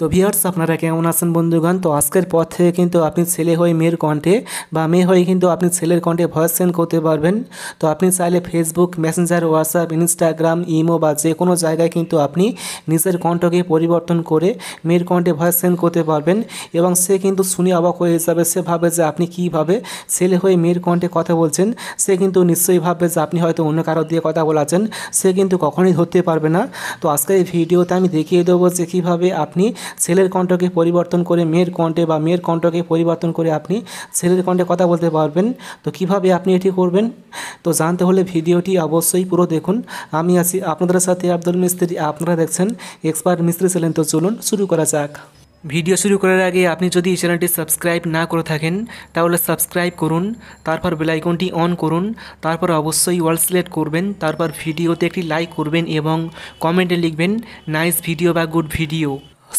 তো ভিওর্স আপনারা কেমন আছেন বন্ধুগণ তো আজকের পর থেকে কিন্তু আপনি ছেলে হয়ে মেয়ের কণ্ঠে বা মেয়ে হয়ে কিন্তু আপনি ছেলের কণ্ঠে ভয়েস সেন্ড করতে পারবেন তো আপনি চাইলে Facebook Messenger WhatsApp Instagram imo বা যে কোনো জায়গায় কিন্তু আপনি নিজের কণ্ঠকে পরিবর্তন করে মেয়ের কণ্ঠে ভয়েস সেন্ড করতে পারবেন এবং সে কিন্তু শুনে অবাক হয়ে যাবে সে ভাবে যে আপনি কীভাবে ছেলে হয়ে মেয়ের কণ্ঠে কথা বলছেন সে কিন্তু নিশ্চয়ই ভাববে যে আপনি হয়তো অন্য কারো দিয়ে কথা বলাছেন সে কিন্তু কখনোই ধরতে পারবে না তো আজকের এই ভিডিওতে আমি দেখিয়ে দেবো যে কীভাবে আপনি ছেলের কণ্ঠকে পরিবর্তন করে মেয়ের কণ্ঠে বা মেয়ের কণ্ঠকে পরিবর্তন করে আপনি ছেলের কণ্ঠে কথা বলতে পারবেন তো কিভাবে আপনি এটি করবেন তো জানতে হলে ভিডিওটি অবশ্যই পুরো দেখুন আমি আছি আপনাদের সাথে আব্দুল মিস্ত্রি আপনারা দেখছেন এক্সপার্ট মিস্ত্রি ছিলেন তো চলুন শুরু করা যাক ভিডিও শুরু করার আগে আপনি যদি এই চ্যানেলটি সাবস্ক্রাইব না করে থাকেন তাহলে সাবস্ক্রাইব করুন তারপর বেলাইকনটি অন করুন তারপর অবশ্যই ওয়াল সিলেক্ট করবেন তারপর ভিডিওতে একটি লাইক করবেন এবং কমেন্টে লিখবেন নাইস ভিডিও বা গুড ভিডিও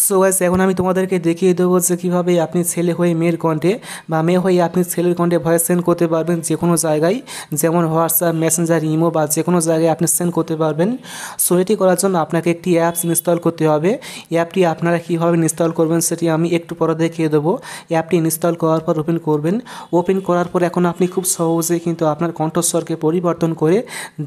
সো গাইস এখন আমি তোমাদেরকে দেখিয়ে দেবো যে কীভাবে আপনি ছেলে হয়ে মেয়ের কণ্ঠে বা মেয়ে হয়ে আপনি ছেলের কণ্ঠে ভয়েস সেন্ড করতে পারবেন যে কোনো জায়গায় যেমন হোয়াটসঅ্যাপ মেসেঞ্জার ইমো বা যে কোনো জায়গায় আপনি সেন্ড করতে পারবেন সো এটি করার জন্য আপনাকে একটি অ্যাপস ইনস্টল করতে হবে অ্যাপটি আপনারা কীভাবে ইনস্টল করবেন সেটি আমি একটু পরে দেখিয়ে দেবো অ্যাপটি ইনস্টল করার পর ওপেন করবেন ওপেন করার পর এখন আপনি খুব সহজে কিন্তু আপনার কণ্ঠস্বরকে পরিবর্তন করে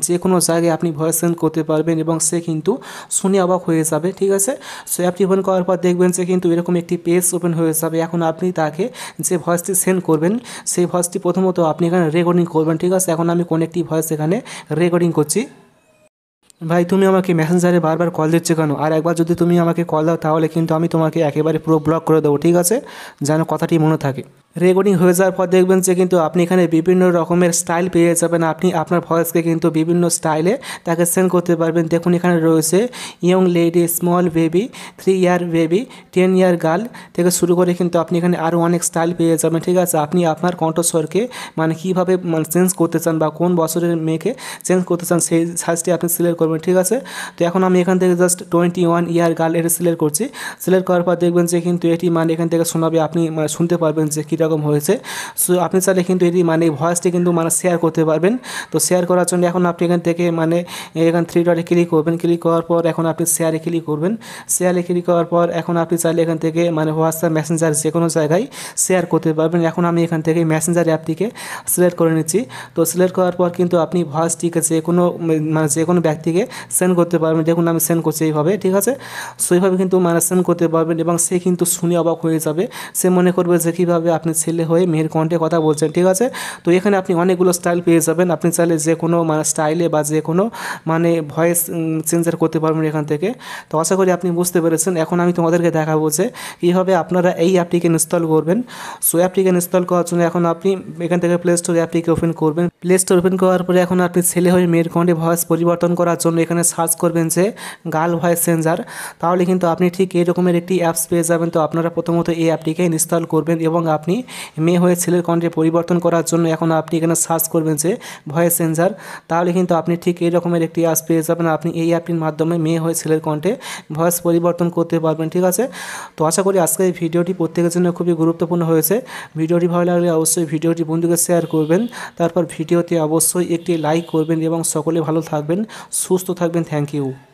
যে কোনো জায়গায় আপনি ভয়েস সেন্ড করতে পারবেন এবং সে কিন্তু শুনে অবাক হয়ে যাবে ঠিক আছে সো অ্যাপটি ওপেন করার যাওয়ার পর দেখবেন যে কিন্তু এরকম একটি পেজ ওপেন হয়ে যাবে এখন আপনি তাকে যে ভয়েসটি সেন্ড করবেন সেই ভয়েসটি প্রথমত আপনি এখানে রেকর্ডিং করবেন ঠিক আছে এখন আমি কোন একটি ভয়েস এখানে রেকর্ডিং করছি ভাই তুমি আমাকে মেসেঞ্জারে বারবার কল দিচ্ছে কেন আর একবার যদি তুমি আমাকে কল দাও তাহলে কিন্তু আমি তোমাকে একেবারে পুরো ব্লক করে দেবো ঠিক আছে যেন কথাটি মনে থাকে রেকর্ডিং হয়ে যাওয়ার পর দেখবেন যে কিন্তু আপনি এখানে বিভিন্ন রকমের স্টাইল পেয়ে যাবেন আপনি আপনার ভয়েসকে কিন্তু বিভিন্ন স্টাইলে তাকে সেন্ড করতে পারবেন দেখুন এখানে রয়েছে young lady small baby three year baby ten year girl থেকে শুরু করে কিন্তু আপনি এখানে আরও অনেক স্টাইল পেয়ে যাবেন ঠিক আছে আপনি আপনার কণ্ঠস্বরকে মানে কীভাবে মানে চেঞ্জ করতে চান বা কোন বছরের মেয়েকে চেঞ্জ করতে চান সেই সাইজটি আপনি সিলেক্ট করবেন ঠিক আছে তো এখন আমি এখান থেকে just twenty one year girl এটা সিলেক্ট করছি সিলেক্ট করার পর দেখবেন যে কিন্তু এটি মানে এখান থেকে শোনাবে আপনি মানে শুনতে পারবেন যে কীরকম এরকম হয়েছে সো আপনি চাইলে কিন্তু এটি মানে ভয়েসটি কিন্তু মানে শেয়ার করতে পারবেন তো শেয়ার করার জন্য এখন আপনি এখান থেকে মানে এখান থ্রি ডটে ক্লিক করবেন ক্লিক করার পর এখন আপনি শেয়ারে ক্লিক করবেন শেয়ারে ক্লিক করার পর এখন আপনি চাইলে এখান থেকে মানে হোয়াটসঅ্যাপ মেসেঞ্জার যে কোনো জায়গায় শেয়ার করতে পারবেন এখন আমি এখান থেকে মেসেঞ্জার অ্যাপটিকে সিলেক্ট করে নিচ্ছি তো সিলেক্ট করার পর কিন্তু আপনি ভয়েসটিকে যে কোনো মানে যে কোনো ব্যক্তিকে সেন্ড করতে পারবেন দেখুন আমি সেন্ড করছি এইভাবে ঠিক আছে সো এইভাবে কিন্তু মানে সেন্ড করতে পারবেন এবং সে কিন্তু শুনে অবাক হয়ে যাবে সে মনে করবে যে কীভাবে আপনি ছেলে হয়ে মেয়ের কণ্ঠে কথা বলছেন ঠিক আছে তো এখানে আপনি অনেকগুলো স্টাইল পেয়ে যাবেন আপনি চাইলে যে কোনো মানে স্টাইলে বা যে কোনো মানে ভয়েস চেঞ্জার করতে পারবেন এখান থেকে তো আশা করি আপনি বুঝতে পেরেছেন এখন আমি তোমাদেরকে দেখাবো যে কীভাবে আপনারা এই অ্যাপটিকে ইনস্টল করবেন সো অ্যাপটিকে ইনস্টল করার জন্য এখন আপনি এখান থেকে প্লে স্টোর অ্যাপটিকে ওপেন করবেন প্লে স্টোর ওপেন করার পরে এখন আপনি ছেলে হয়ে মেয়ের কণ্ঠে ভয়েস পরিবর্তন করার জন্য এখানে সার্চ করবেন যে গার্ল ভয়েস চেঞ্জার তাহলে কিন্তু আপনি ঠিক এরকমের একটি অ্যাপস পেয়ে যাবেন তো আপনারা প্রথমত এই অ্যাপটিকে ইনস্টল করবেন এবং আপনি মেয়ে হয়ে ছেলের কণ্ঠে পরিবর্তন করার জন্য এখন আপনি এখানে সার্চ করবেন যে ভয়েস চেঞ্জার তাহলে কিন্তু আপনি ঠিক এই রকমের একটি অ্যাপ পেয়ে যাবেন আপনি এই অ্যাপটির মাধ্যমে মেয়ে হয়ে ছেলের কণ্ঠে ভয়েস পরিবর্তন করতে পারবেন ঠিক আছে তো আশা করি আজকে এই ভিডিওটি প্রত্যেকের জন্য খুবই গুরুত্বপূর্ণ হয়েছে ভিডিওটি ভালো লাগলে অবশ্যই ভিডিওটি বন্ধুকে শেয়ার করবেন তারপর ভিডিওতে অবশ্যই একটি লাইক করবেন এবং সকলে ভালো থাকবেন সুস্থ থাকবেন থ্যাংক ইউ